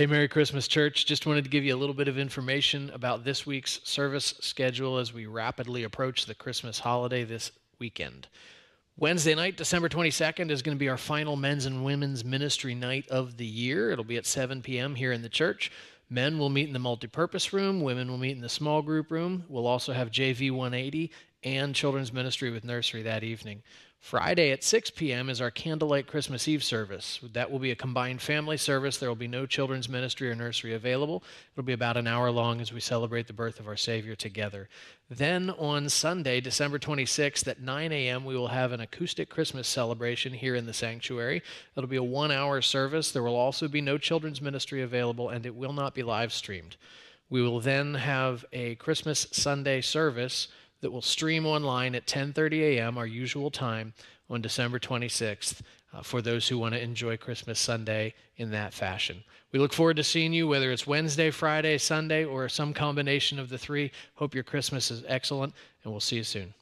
Hey, Merry Christmas, church. Just wanted to give you a little bit of information about this week's service schedule as we rapidly approach the Christmas holiday this weekend. Wednesday night, December 22nd, is going to be our final men's and women's ministry night of the year. It'll be at 7 p.m. here in the church. Men will meet in the multipurpose room, women will meet in the small group room. We'll also have JV 180 and children's ministry with nursery that evening. Friday at 6 p.m. is our candlelight Christmas Eve service. That will be a combined family service. There will be no children's ministry or nursery available. It'll be about an hour long as we celebrate the birth of our Savior together. Then on Sunday, December 26th at 9 a.m., we will have an acoustic Christmas celebration here in the sanctuary. It'll be a one hour service. There will also be no children's ministry available, and it will not be live streamed. We will then have a Christmas Sunday service that will stream online at 10:30 a.m. our usual time on December 26th uh, for those who want to enjoy Christmas Sunday in that fashion. We look forward to seeing you whether it's Wednesday, Friday, Sunday or some combination of the three. Hope your Christmas is excellent and we'll see you soon.